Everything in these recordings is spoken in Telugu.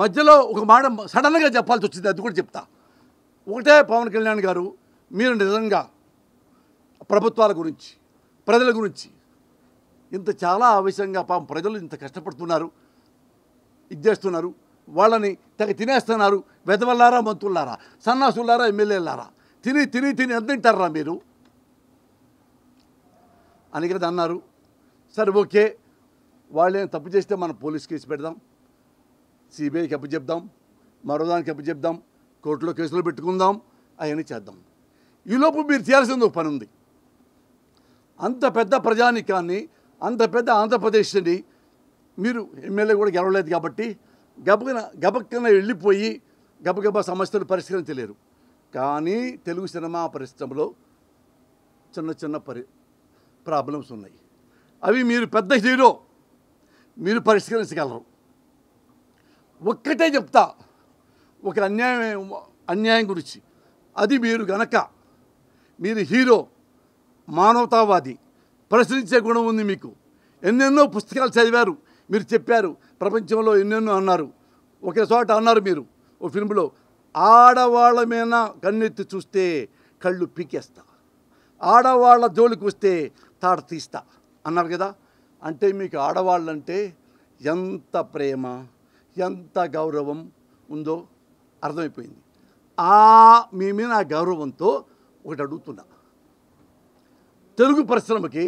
మధ్యలో ఒక మాట సడన్గా చెప్పాల్సి వచ్చింది అది కూడా చెప్తా ఒకటే పవన్ కళ్యాణ్ గారు మీరు నిజంగా ప్రభుత్వాల గురించి ప్రజల గురించి ఇంత చాలా ఆవేశంగా పాపం ప్రజలు ఇంత కష్టపడుతున్నారు చేస్తున్నారు వాళ్ళని తగ తినేస్తున్నారు వెదవల్లారా మంత్రులారా సన్నాసులారా ఎమ్మెల్యేలారా తిని తిని తిని ఎంత మీరు అని కదా అన్నారు సరే ఓకే వాళ్ళేం తప్పు చేస్తే మనం పోలీస్ కేసు పెడదాం సిబిఐకి అప్పచెప్దాం మరోదానికి అప్పచెప్దాం కోర్టులో కేసులు పెట్టుకుందాం అవన్నీ చేద్దాం ఈలోపు మీరు చేయాల్సింది ఒక పని ఉంది అంత పెద్ద ప్రజానికాన్ని అంత పెద్ద ఆంధ్రప్రదేశ్ని మీరు ఎమ్మెల్యే కూడా గెలవలేదు కాబట్టి గబకన గబక్కన వెళ్ళిపోయి గబగబ సమస్యలు పరిష్కరించలేరు కానీ తెలుగు సినిమా పరిశ్రమలో చిన్న చిన్న పరి ప్రాబ్లమ్స్ ఉన్నాయి అవి మీరు పెద్ద హీరో మీరు పరిష్కరించగలరు ఒక్కటే చెప్తా ఒక అన్యాయం అన్యాయం గురించి అది మీరు గనక మీరు హీరో మానవతావాది ప్రశ్నించే గుణం ఉంది మీకు ఎన్నెన్నో పుస్తకాలు చదివారు మీరు చెప్పారు ప్రపంచంలో ఎన్నెన్నో అన్నారు ఒకే చోట అన్నారు మీరు ఓ ఫిల్మ్లో ఆడవాళ్ళ మీద కన్నెత్తి చూస్తే కళ్ళు పీకేస్తా ఆడవాళ్ళ జోలికి వస్తే తాట తీస్తా అన్నారు కదా అంటే మీకు ఆడవాళ్ళంటే ఎంత ప్రేమ ఎంత గౌరవం ఉందో అర్థమైపోయింది ఆ మీ నా గౌరవంతో ఒకటి అడుగుతున్నా తెలుగు పరిశ్రమకి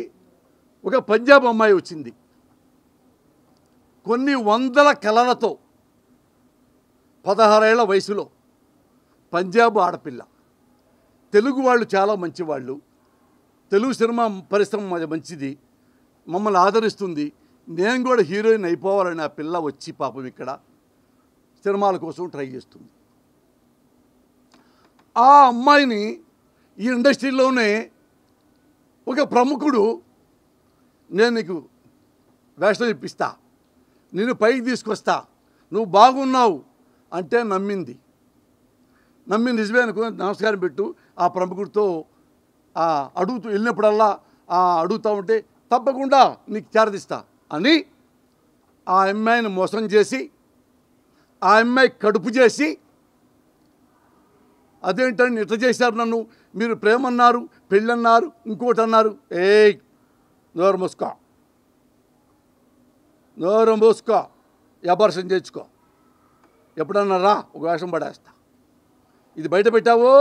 ఒక పంజాబ్ అమ్మాయి వచ్చింది కొన్ని వందల కళలతో పదహారేళ్ల వయసులో పంజాబ్ ఆడపిల్ల తెలుగు వాళ్ళు చాలా మంచివాళ్ళు తెలుగు సినిమా పరిశ్రమ మంచిది మమ్మల్ని ఆదరిస్తుంది నేను కూడా హీరోయిన్ అయిపోవాలని ఆ పిల్ల వచ్చి పాపం ఇక్కడ సినిమాల కోసం ట్రై చేస్తుంది ఆ అమ్మాయిని ఈ ఇండస్ట్రీలోనే ఒక ప్రముఖుడు నేను నీకు వేషం ఇప్పిస్తా నేను పైకి తీసుకొస్తా నువ్వు బాగున్నావు అంటే నమ్మింది నమ్మి నిజమే అనుకుని నమస్కారం పెట్టు ఆ ప్రముఖుడితో అడుగుతూ వెళ్ళినప్పుడల్లా అడుగుతూ ఉంటే తప్పకుండా నీకు చేరదిస్తా అని ఆ అమ్మాయిని మోసం చేసి ఆ అమ్మాయి కడుపు చేసి అదేంటని ఇట్లా చేశారు నన్ను మీరు ప్రేమ అన్నారు పెళ్ళి అన్నారు ఇంకోటి అన్నారు ఏ నోరు మోసుకో నోరు మోసుకో వ్యాపారం చేయించుకో ఎప్పుడన్నా రా ఒక వేషం పడేస్తా ఇది బయట పెట్టావో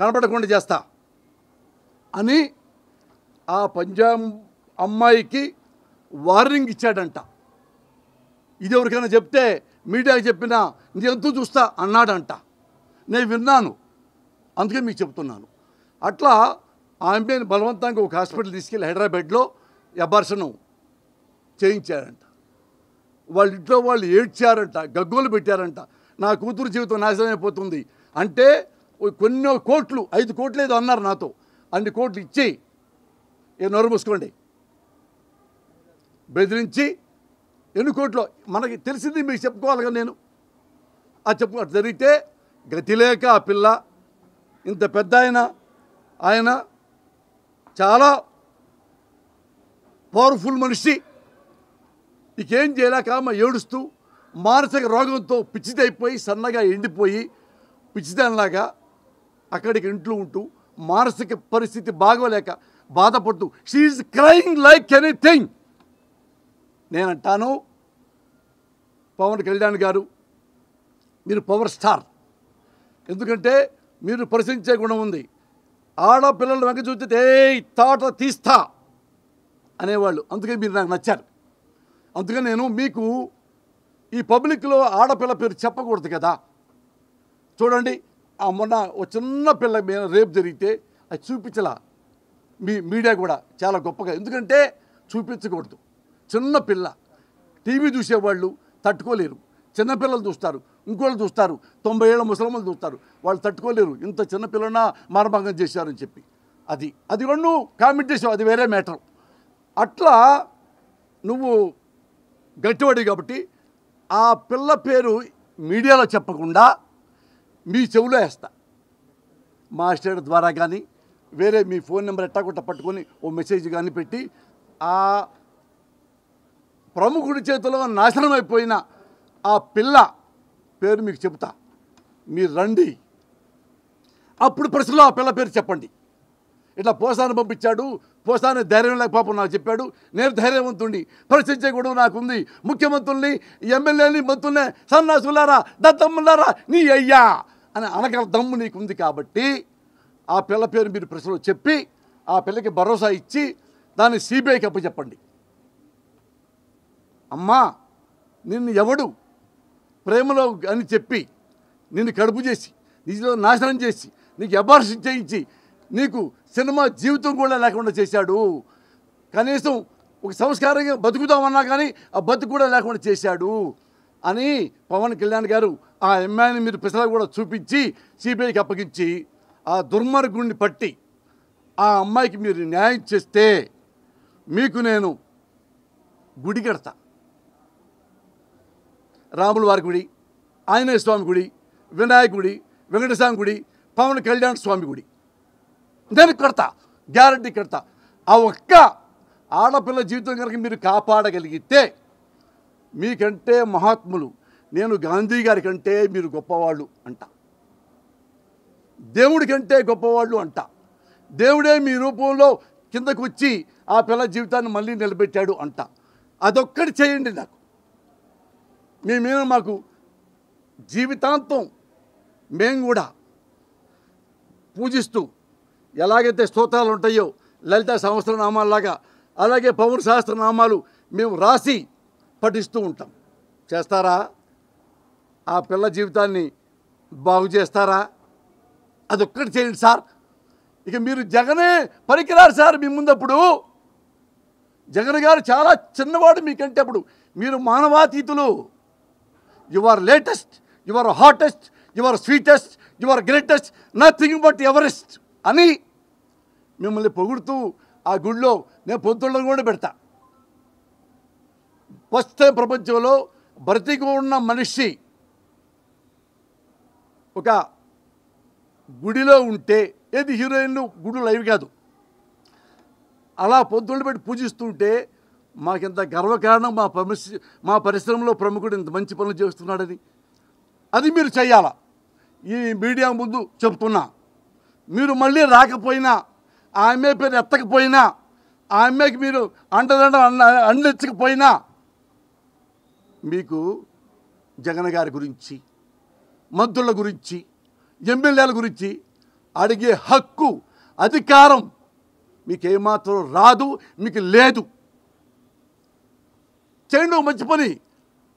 కనపడకుండా చేస్తా అని ఆ పంజాబ్ అమ్మాయికి వార్నింగ్ ఇచ్చాడంట ఇది ఎవరికైనా చెప్తే మీడియాకి చెప్పినా ఎంతో చూస్తా అన్నాడంట నేను విన్నాను అందుకే మీకు చెప్తున్నాను అట్లా ఆమె బలవంతంగా ఒక హాస్పిటల్ తీసుకెళ్ళి హైదరాబాద్లో ఎబార్సను చేయించారంట వాళ్ళ ఇంట్లో వాళ్ళు ఏడ్చారంట గగ్గోలు పెట్టారంట నా కూతురు జీవితం నాశనం అయిపోతుంది అంటే కొన్ని కోట్లు ఐదు కోట్లు ఏదో అన్నారు నాతో అన్ని కోట్లు ఇచ్చి ఏ నోరు మూసుకోండి బెదిరించి ఎన్ని మనకి తెలిసింది మీకు చెప్పుకోవాలిగా నేను ఆ చెప్పు జరిగితే గతి లేక ఆ పిల్ల ఇంత పెద్ద ఆయన ఆయన చాలా పవర్ఫుల్ మనిషి నీకేం చేయలేక ఆమె ఏడుస్తూ మానసిక రోగంతో పిచ్చిదైపోయి సన్నగా ఎండిపోయి పిచ్చిదానిలాగా అక్కడికి ఇంట్లో ఉంటూ మానసిక పరిస్థితి బాగోలేక బాధపడుతూ షీఈ్ క్రయింగ్ లైక్ ఎనీథింగ్ నేను అంటాను పవన్ కళ్యాణ్ గారు మీరు పవర్ స్టార్ ఎందుకంటే మీరు ప్రశ్నించే గుణం ఉంది ఆడపిల్లలు వెంక చూస్తే ఏ తాట తీస్తా అనేవాళ్ళు అందుకే మీరు నాకు నచ్చారు అందుకని నేను మీకు ఈ పబ్లిక్లో ఆడపిల్ల పేరు చెప్పకూడదు కదా చూడండి ఆ మొన్న ఒక చిన్న పిల్ల మీద రేపు జరిగితే అది చూపించలా మీ మీడియా కూడా చాలా గొప్పగా ఎందుకంటే చూపించకూడదు చిన్న పిల్ల టీవీ చూసేవాళ్ళు తట్టుకోలేరు చిన్నపిల్లలు చూస్తారు ఇంకోళ్ళు చూస్తారు తొంభై ఏళ్ళ ముసలమ్మలు చూస్తారు వాళ్ళు తట్టుకోలేరు ఇంత చిన్నపిల్లనా మారభంగం చేశారని చెప్పి అది అది రెండు కామెంట్ చేసావు అది వేరే మ్యాటర్ అట్లా నువ్వు గట్టివాడి కాబట్టి ఆ పిల్ల పేరు మీడియాలో చెప్పకుండా మీ చెవిలో వేస్తా మాస్టర్ ద్వారా కానీ వేరే మీ ఫోన్ నెంబర్ ఎట్టా కూడా పట్టుకొని ఓ మెసేజ్ కానీ పెట్టి ఆ ప్రముఖుడి చేతిలో నాశనం అయిపోయిన ఆ పిల్ల పేరు మీకు చెబుతా మీరు రండి అప్పుడు ప్రశ్నలో ఆ పిల్ల పేరు చెప్పండి ఇట్లా పోసాను పంపించాడు పోసాను ధైర్యం లేకపోతే పాపం నాకు చెప్పాడు నేను ధైర్యవంతుండి ప్రశ్నించే గొడవ నాకుంది ముఖ్యమంత్రుల్ని ఎమ్మెల్యేని మంత్రుల్నే సన్నాసులారా దత్తమ్ములారా నీ అయ్యా అని అనగల దమ్ము నీకుంది కాబట్టి ఆ పిల్ల పేరు మీరు ప్రశ్నలో చెప్పి ఆ పిల్లకి భరోసా ఇచ్చి దాన్ని సిబిఐకి అప్పచెప్పండి అమ్మా నిన్ను ఎవడు ప్రేమలో అని చెప్పి నిన్ను కడుపు చేసి నీలో నాశనం చేసి నీకు అబార్షన్ చేయించి నీకు సినిమా జీవితం కూడా లేకుండా చేశాడు కనీసం ఒక సంస్కారంగా బతుకుతామన్నా కానీ ఆ బతుకు కూడా లేకుండా చేశాడు అని పవన్ కళ్యాణ్ గారు ఆ అమ్మాయిని మీరు పిసలా కూడా చూపించి సిబిఐకి అప్పగించి ఆ దుర్మార్గుడిని పట్టి ఆ అమ్మాయికి మీరు న్యాయం చేస్తే మీకు నేను గుడి కడతా రాముల వారి గుడి ఆంజనేయ స్వామి గుడి వినాయక గుడి వెంకటస్వామి గుడి పవన్ కళ్యాణ్ స్వామి గుడి నేను కడతా గ్యారంటీ కడతా ఆ ఒక్క ఆడపిల్ల జీవితం కనుక మీరు కాపాడగలిగితే మీకంటే మహాత్ములు నేను గాంధీ గారి కంటే మీరు గొప్పవాళ్ళు అంట దేవుడి కంటే గొప్పవాళ్ళు అంట దేవుడే మీ రూపంలో కిందకు వచ్చి ఆ పిల్ల జీవితాన్ని మళ్ళీ నిలబెట్టాడు అంట అదొక్కటి చేయండి నాకు మీ మీద మాకు జీవితాంతం మేము కూడా పూజిస్తూ ఎలాగైతే స్తోత్రాలు ఉంటాయో లలిత సహస్రనామాలలాగా అలాగే పౌర సహస్రనామాలు మేము రాసి పఠిస్తూ ఉంటాం చేస్తారా ఆ పిల్ల జీవితాన్ని బాగు చేస్తారా అదొక్కటి చేయండి సార్ ఇక మీరు జగనే పనికిరారు సార్ మీ ముందప్పుడు జగన్ గారు చాలా చిన్నవాడు మీకంటే అప్పుడు మీరు మానవాతీతులు your latest your hottest your sweetest your greatest nothing but Everest అని మిమ్మల్ని పొగుడుతూ ఆ గుడిలో నేను పొద్దుళ్ళని కూడా పెడతా ఫస్ట్ ప్రపంచంలో బ్రతికి ఉన్న మనిషి ఒక గుడిలో ఉంటే ఏది హీరోయిన్లు గుడులు లైవ్ కాదు అలా పొద్దుళ్ళు పెట్టి పూజిస్తుంటే మాకింత గర్వకారణం మా పరిశ్ర మా పరిశ్రమలో ప్రముఖుడు ఇంత మంచి పనులు చేస్తున్నాడని అది మీరు చేయాలా ఈ మీడియా ముందు చెప్తున్నా మీరు మళ్ళీ రాకపోయినా ఆమె పేరు ఎత్తకపోయినా ఆమెకి మీరు అండదండ అండెచ్చకపోయినా మీకు జగన్ గారి గురించి మంత్రుల గురించి ఎమ్మెల్యేల గురించి అడిగే హక్కు అధికారం మీకు ఏమాత్రం రాదు మీకు లేదు చేయడం మంచి పని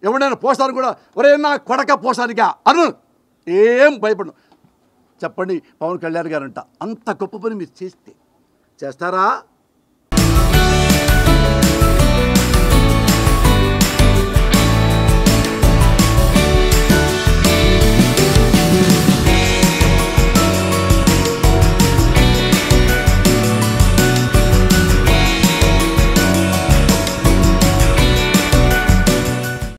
ఎవడైనా పోస్తారు కూడా ఎవరైనా కొడక పోసానికా అను ఏం భయపడను చెప్పండి పవన్ కళ్యాణ్ గారంట అంత గొప్ప పని మీరు చేస్తే చేస్తారా